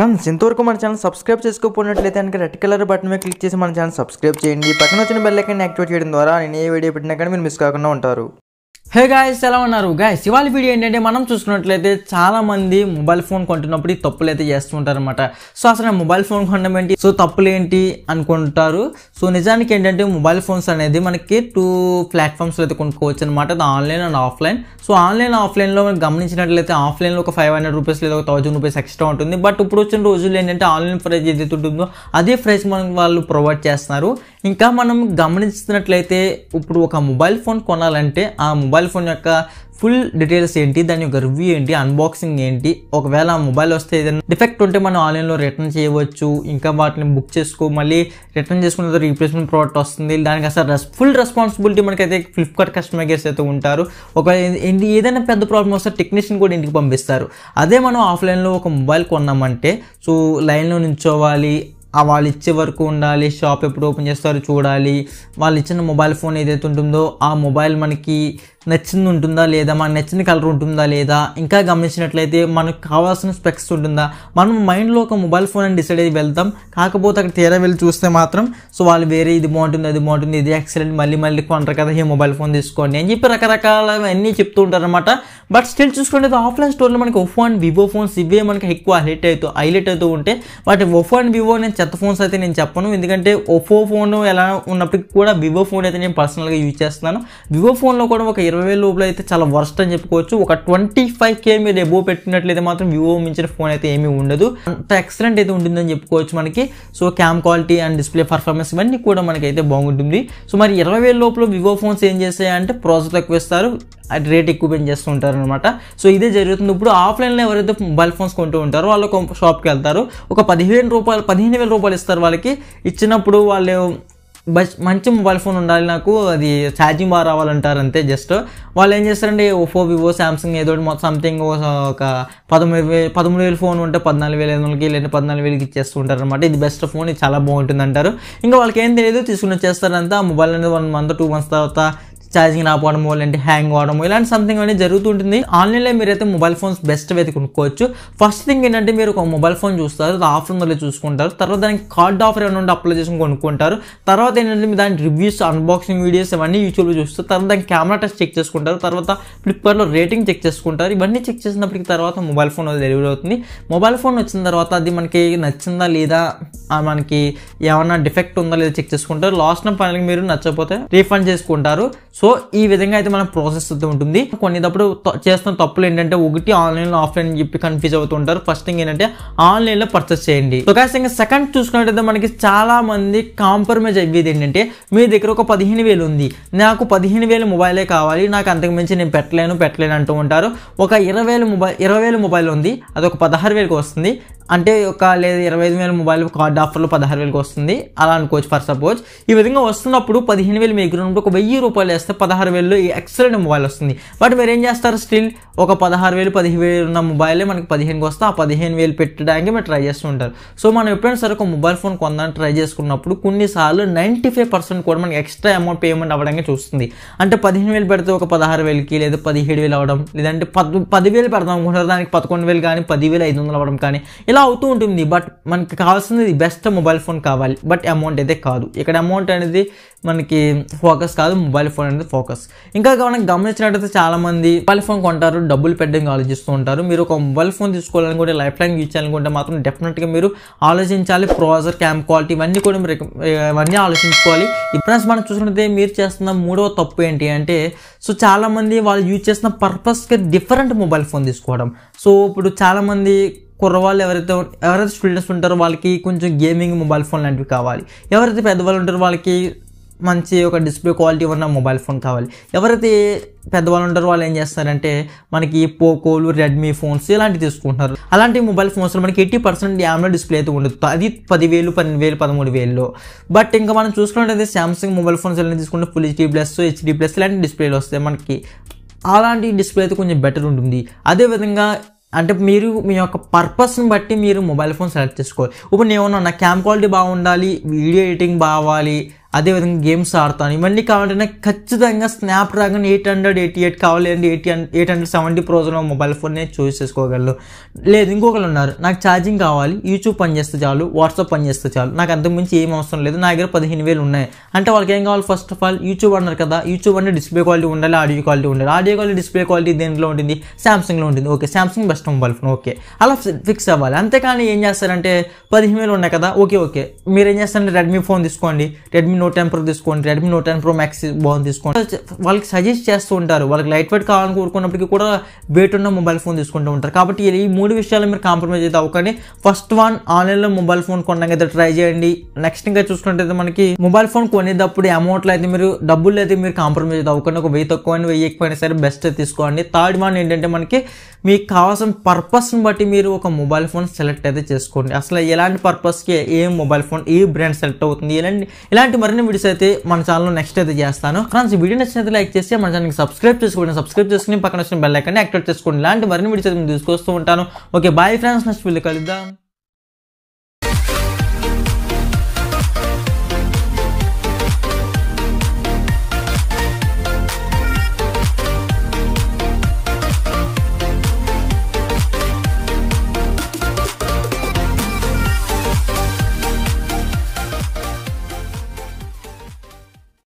friends ఇంతవరకు మన channel subscribe చేసుకోకపోయినట్లయితే కనుక రెడ్ కలర్ బటన్ మీద క్లిక్ చేసి మన ఛానల్ సబ్స్క్రైబ్ చేయండి పక్కన వచ్చిన బెల్ యాక్టివేట్ చేయడం ద్వారా నేను ఏ వీడియో పెట్టినా కానీ మీరు మిస్ కాకుండా ఉంటారు హే గాయస్ ఎలా ఉన్నారు గాయస్ ఇవాళ వీడియో ఏంటంటే మనం చూసుకున్నట్లయితే చాలామంది మొబైల్ ఫోన్ కొంటున్నప్పుడు ఈ తప్పులు అయితే అనమాట సో అసలు మొబైల్ ఫోన్ కొనడం ఏంటి సో తప్పులు ఏంటి అనుకుంటారు సో నిజానికి ఏంటంటే మొబైల్ ఫోన్స్ అనేది మనకి టూ ప్లాట్ఫామ్స్లో అయితే కొనుక్కోవచ్చు అనమాట అది online and offline so online ఆఫ్లైన్లో మనం గమనించినట్లయితే ఆఫ్లైన్లో ఒక ఫైవ్ హండ్రెడ్ రూపీస్ లేదా ఒక థౌజండ్ రూపీస్ ఎక్స్ట్రా ఉంటుంది బట్ ఇప్పుడు వచ్చిన రోజుల్లో ఏంటంటే ఆన్లైన్ ప్రైస్ ఏదైతే ఉంటుందో అదే ప్రైస్ మనం వాళ్ళు ప్రొవైడ్ చేస్తున్నారు ఇంకా మనం గమనించినట్లయితే ఇప్పుడు ఒక మొబైల్ ఫోన్ కొనాలంటే ఆ మొబైల్ మొబైల్ ఫోన్ యొక్క ఫుల్ డీటెయిల్స్ ఏంటి దాని యొక్క రివ్యూ ఏంటి అన్బాక్సింగ్ ఏంటి ఒకవేళ మొబైల్ వస్తే ఏదైనా డిఫెక్ట్ ఉంటే మనం ఆన్లైన్లో రిటర్న్ చేయవచ్చు ఇంకా వాటిని బుక్ చేసుకో మళ్ళీ రిటర్న్ చేసుకున్న రీప్లేస్మెంట్ ప్రోడక్ట్ వస్తుంది దానికి అసలు రెస్ ఫుల్ రెస్పాన్సిబిలిటీ మనకైతే ఫ్లిప్కార్ట్ కస్టమర్ కేర్స్ అయితే ఉంటారు ఏంటి ఏదైనా పెద్ద ప్రాబ్లం వస్తే టెక్నీషియన్ కూడా ఇంటికి పంపిస్తారు అదే మనం ఆఫ్లైన్లో ఒక మొబైల్ కొన్నామంటే సో లైన్లో నించోవాలి వాళ్ళు ఇచ్చే వరకు ఉండాలి షాప్ ఎప్పుడు ఓపెన్ చేస్తారో చూడాలి వాళ్ళు ఇచ్చిన మొబైల్ ఫోన్ ఏదైతే ఉంటుందో ఆ మొబైల్ మనకి నచ్చింది ఉంటుందా లేదా మనకు నచ్చిన కలర్ ఉంటుందా లేదా ఇంకా గమనించినట్లయితే మనకు కావాల్సిన స్పెక్స్ ఉంటుందా మనం మైండ్లో ఒక మొబైల్ ఫోన్ అని డిసైడ్ అయ్యి వెళ్తాం కాకపోతే అక్కడ తీరా వెళ్ళి చూస్తే మాత్రం సో వాళ్ళు వేరే ఇది బాగుంటుంది అది బాగుంటుంది ఇది ఎక్సలెంట్ మళ్ళీ మళ్ళీ కొనరు కదా ఈ మొబైల్ ఫోన్ తీసుకోండి అని చెప్పి రకరకాలవన్నీ చెప్తూ ఉంటారు అనమాట బట్ స్టిల్ చూసుకుంటే ఆఫ్లైన్ స్టోర్లో మనకి ఒఫో అండ్ వివో ఫోన్స్ ఇవే మనకి ఎక్కువ హైలైట్ అవుతూ హైలైట్ అవుతూ ఉంటే వాటి ఒఫో అండ్ వివో నేను చెత్త ఫోన్స్ అయితే నేను చెప్పను ఎందుకంటే ఒఫో ఫోన్ ఎలా ఉన్నప్పటికీ కూడా వివో ఫోన్ అయితే నేను పర్సనల్గా యూజ్ చేస్తున్నాను వివో ఫోన్లో కూడా ఒక ఇరవై వేల లోపల అయితే చాలా వర్స్ట్ అని చెప్పుకోవచ్చు ఒక ట్వంటీ ఫైవ్ కే మీరు ఎబో పెట్టినట్లయితే మాత్రం వివో మించిన ఫోన్ అయితే ఏమీ ఉండదు అంత ఎక్సలెంట్ అయితే ఉంటుందని చెప్పుకోవచ్చు మనకి so cam quality and display performance ఇవన్నీ కూడా మనకైతే బాగుంటుంది సో మరి ఇరవై వేల లోపల వివో ఫోన్స్ ఏం చేస్తాయంటే ప్రాసెస్ ఎక్కువ ఇస్తారు రేట్ ఎక్కువ పెంచేస్తూ ఉంటారు అనమాట సో ఇదే జరుగుతుంది ఇప్పుడు ఆఫ్లైన్లో ఎవరైతే మొబైల్ ఫోన్స్ కొంటూ ఉంటారో వాళ్ళు ఒక షాప్కి వెళ్తారు ఒక పదిహేను రూపాయలు పదిహేను వేల రూపాయలు ఇస్తారు వాళ్ళకి ఇచ్చినప్పుడు వాళ్ళు బస్ మంచి మొబైల్ ఫోన్ ఉండాలి నాకు అది ఛార్జింగ్ బాగా రావాలంటారు అంతే జస్ట్ వాళ్ళు ఏం చేస్తారండి ఓఫో వివో సామ్సంగ్ ఏదో మొత్తం సంథింగ్ ఒక పదమూడు వేలు పదమూడు వేలు ఫోన్ ఉంటే పద్నాలుగు వేల ఐదు వందలకి లేదంటే పద్నాలుగు వేలకి ఇచ్చేస్తుంటారు అనమాట ఇది బెస్ట్ ఫోన్ ఇది చాలా బాగుంటుంది అంటారు ఇంకా వాళ్ళకి ఏం తెలియదు తీసుకుని వచ్చేస్తారంతా మొబైల్ అనేది వన్ మంత్ టూ మంత్స్ తర్వాత ఛార్జింగ్ రాకపోవడము లేదంటే హ్యాంగ్ అవడము ఇలాంటి సంథింగ్ అనేది జరుగుతుంటుంది ఆన్లైన్లో అయితే మొబైల్ ఫోన్స్ బెస్ట్ అయితే కొనుక్కోవచ్చు ఫస్ట్ థింగ్ ఏంటంటే మీరు ఒక మొబైల్ ఫోన్ చూస్తారు ఆఫర్ ఉందో చూసుకుంటారు తర్వాత దానికి కార్డ్ ఆఫర్ ఏమైనా ఉంటే అప్లై చేసుకుని కొనుక్కుంటారు తర్వాత ఏంటంటే దాని రివ్యూస్ అన్బాక్సింగ్ వీడియోస్ ఇవన్నీ యూట్యూబ్లో చూస్తారు తర్వాత దాని కెమెరా టెస్ట్ చెక్ చేసుకుంటారు తర్వాత ఫ్లిప్కార్ట్లో రేటింగ్ చెక్ చేసుకుంటారు ఇవన్నీ చెక్ చేసినప్పటికి తర్వాత మొబైల్ ఫోన్ డెలివరీ అవుతుంది మొబైల్ ఫోన్ వచ్చిన తర్వాత అది మనకి నచ్చిందా లేదా మనకి ఏమైనా డిఫెక్ట్ ఉందా లేదా చెక్ చేసుకుంటారు లాస్ట్ పనులకి మీరు నచ్చకపోతే రీఫండ్ చేసుకుంటారు సో ఈ విధంగా అయితే మనం ప్రాసెస్ ఉంటుంది కొన్ని తప్పుడు చేస్తున్న తప్పులు ఏంటంటే ఒకటి ఆన్లైన్ ఆఫ్లైన్ చెప్పి కన్ఫ్యూజ్ అవుతుంటారు ఫస్ట్ థింగ్ ఏంటంటే ఆన్లైన్లో పర్చేస్ చేయండి సో కాస్త ఇంకా సెకండ్ చూసుకున్నట్టయితే మనకి చాలా మంది కాంప్రమైజ్ అయ్యేది ఏంటంటే మీ దగ్గర ఒక పదిహేను వేలు ఉంది నాకు పదిహేను వేలు మొబైలే కావాలి నాకు అంతకు మించి నేను పెట్టలేను పెట్టలేను అంటూ ఉంటారు ఒక ఇరవై వేలు మొబైల్ ఇరవై వేలు మొబైల్ ఉంది అది ఒక పదహారు వేలకు వస్తుంది అంటే ఒక లేదా ఇరవై ఐదు వేల మొబైల్ కార్డ్ ఆఫర్లో పదహారు వేలకు వస్తుంది అలా అనుకోవచ్చు ఫర్ సపోజ్ ఈ విధంగా వస్తున్నప్పుడు పదిహేను వేలు మీ దగ్గర ఉన్నప్పుడు ఒక వెయ్యి రూపాయలు వేస్తే పదహారు వేలు ఎక్సలెంట్ మొబైల్ వస్తుంది బట్ మీరు ఏం చేస్తారు స్టిల్ ఒక పదహారు వేలు పదిహేను వేలు ఉన్న మొబైలే మనకి పదిహేనుకి వస్తే ఆ పదిహేను వేలు పెట్టడానికి మీరు ట్రై చేస్తూ ఉంటారు సో మనం ఎప్పుడైనా సరే ఒక మొబైల్ ఫోన్ కొందని ట్రై చేసుకున్నప్పుడు కొన్నిసార్లు నైంటీ ఫైవ్ పర్సెంట్ కూడా మనకి ఎక్స్ట్రా అమౌంట్ పేమెంట్ అవ్వడానికి చూస్తుంది అంటే పదిహేను వేలు పెడితే ఒక పదహారు వేలకి లేదా పదిహేడు వేలు అవడం లేదంటే పద్ పదివేలు పెడదాం అనుకుంటారు దానికి పదకొండు వేలు కానీ పదివేలు ఐదు వందలు అవ్వడం కానీ ఇలా అవుతూ ఉంటుంది బట్ మనకి కావాల్సింది బెస్ట్ జస్ట్ మొబైల్ ఫోన్ కావాలి బట్ అమౌంట్ అయితే కాదు ఇక్కడ అమౌంట్ అనేది మనకి ఫోకస్ కాదు మొబైల్ ఫోన్ అనేది ఫోకస్ ఇంకా మనం గమనించినట్టయితే చాలామంది మొబైల్ ఫోన్ కొంటారు డబ్బులు పెట్టడానికి ఆలోచిస్తూ ఉంటారు మీరు ఒక మొబైల్ ఫోన్ తీసుకోవాలనుకుంటే లైఫ్ లైన్ ఇచ్చాలనుకుంటే మాత్రం డెఫినెట్గా మీరు ఆలోచించాలి ప్రాసెసర్ క్యామ్ క్వాలిటీ ఇవన్నీ కూడా మీరు ఇవన్నీ ఆలోచించుకోవాలి ఇప్పుడు మనం చూసుకుంటే మీరు చేస్తున్న మూడవ తప్పు ఏంటి అంటే సో చాలామంది వాళ్ళు యూజ్ చేసిన పర్పస్కి డిఫరెంట్ మొబైల్ ఫోన్ తీసుకోవడం సో ఇప్పుడు చాలామంది కుర్రవాళ్ళు ఎవరైతే ఎవరైతే స్టూడెంట్స్ ఉంటారో వాళ్ళకి కొంచెం గేమింగ్ మొబైల్ ఫోన్ లాంటివి కావాలి ఎవరైతే పెద్దవాళ్ళు ఉంటారో వాళ్ళకి మంచి ఒక డిస్ప్లే క్వాలిటీ ఉన్న మొబైల్ ఫోన్ కావాలి ఎవరైతే పెద్దవాళ్ళు ఉంటారో వాళ్ళు ఏం చేస్తారంటే మనకి పోకోలు రెడ్మీ ఫోన్స్ ఇలాంటివి తీసుకుంటున్నారు అలాంటి మొబైల్ ఫోన్స్లో మనకి ఎయిటీ పర్సెంట్ యామ్లో డిస్ప్లే అయితే ఉండదు అది పదివేలు పన్నెండు వేలు పదమూడు వేలు బట్ ఇంకా మనం చూసుకున్నట్టయితే సామ్సంగ్ మొబైల్ ఫోన్స్ ఎలా తీసుకుంటే full HD plus HD plus ఇలాంటి డిస్ప్లేలు వస్తాయి మనకి అలాంటి డిస్ప్లే అయితే కొంచెం బెటర్ ఉంటుంది అదేవిధంగా అంటే మీరు మీ యొక్క పర్పస్ని బట్టి మీరు మొబైల్ ఫోన్ సెలెక్ట్ చేసుకోవాలి ఇప్పుడు నేను నా క్యామ్ క్వాలిటీ బాగుండాలి వీడియో ఎడిటింగ్ బావాలి అదేవిధంగా గేమ్స్ ఆడతాను ఇవన్నీ కావాలంటే ఖచ్చితంగా Snapdragon eight hundred eighty eight కావాలి అంటే ఎయిటీ ఎయిట్ హండ్రెడ్ సెవెంటీ ప్రోజన్ మొబైల్ ఫోన్ నేను చూస్ చేసుకోగలను లేదు ఇంకొకరు ఉన్నారు నాకు ఛార్జింగ్ కావాలి యూట్యూబ్ పని చేస్తే చాలు వాట్సాప్ పని చేస్తే చాలు నాకు అంతకుమించి ఏం అవసరం లేదు నా దగ్గర పదిహేను వేలు ఉన్నాయి అంటే వాళ్ళకి ఏం కావాలి ఫస్ట్ ఆఫ్ ఆల్ యూట్యూబ్ అన్నారు కదా యూట్యూబ్ అంటే డిస్ప్లే క్వాలిటీ ఉండాలి ఆడియో క్వాలిటీ ఉండాలి ఆడియో క్వాలిటీ డిస్ప్లే క్వాలిటీ దేంట్లో ఉంటుంది సామ్సంగ్లో ఉంటుంది okay Samsung best mobile phone okay అలా ఫిక్స్ అవ్వాలి అంతేకాని ఏం చేస్తారంటే పదిహేను వేలు ఉన్నాయి కదా ఓకే ఓకే మీరు ఏం చేస్తారంటే రెడ్మీ ఫోన్ తీసుకోండి రెడ్మీ నోట్ టెన్ ప్రో తీసుకోండి Redmi note ten pro max బాగుంది తీసుకోండి వాళ్ళకి సజెస్ట్ చేస్తూ ఉంటారు వాళ్ళకి లైట్ వెయిట్ కావాలని కోరుకున్నప్పటికీ కూడా వెయిట్ ఉన్న మొబైల్ ఫోన్ తీసుకుంటూ ఉంటారు కాబట్టి ఈ మూడు విషయాలు మీరు కాంప్రమైజ్ అయితే అవ్వకండి ఫస్ట్ వన్ ఆన్లైన్లో మొబైల్ ఫోన్ కొనడానికి అయితే ట్రై చేయండి నెక్స్ట్ ఇంకా చూసుకుంటే మనకి మొబైల్ ఫోన్ కొనేటప్పుడు అమౌంట్లో అయితే మీరు డబ్బులు అయితే మీరు కాంప్రమైజ్ అయితే అవ్వకండి ఒక వెయ్యి తక్కువ అని వెయ్యి అయినా సరే బెస్ట్ తీసుకోండి థర్డ్ వన్ ఏంటంటే మనకి మీకు కావాల్సిన పర్పస్ని బట్టి మీరు ఒక మొబైల్ ఫోన్ సెలెక్ట్ అయితే చేసుకోండి అసలు ఎలాంటి పర్పస్కి ఏ మొబైల్ ఫోన్ ఏ బ్రాండ్ సెలెక్ట్ అవుతుంది ఎలాంటి ఇలాంటి మరిన్ని వీడియోస్ అయితే మన ఛానల్లో నెక్స్ట్ అయితే చేస్తాను ఫ్రెండ్స్ వీడియో నచ్చినట్టు లైక్ చేసి మన ఛానల్కి సబ్స్క్రైబ్ చేసుకోండి సబ్స్క్రైబ్ చేసుకుని పక్కన వచ్చిన బెల్ ఐకాన్ని యాక్టివేట్ చేసుకోండి ఇలాంటి మరిన్ని వీడియోస్ అయితే తీసుకొస్తూ ఉంటాను ఓకే బాయ్ ఫ్రెండ్స్ నెక్స్ట్ వీళ్ళు కలుద్దాం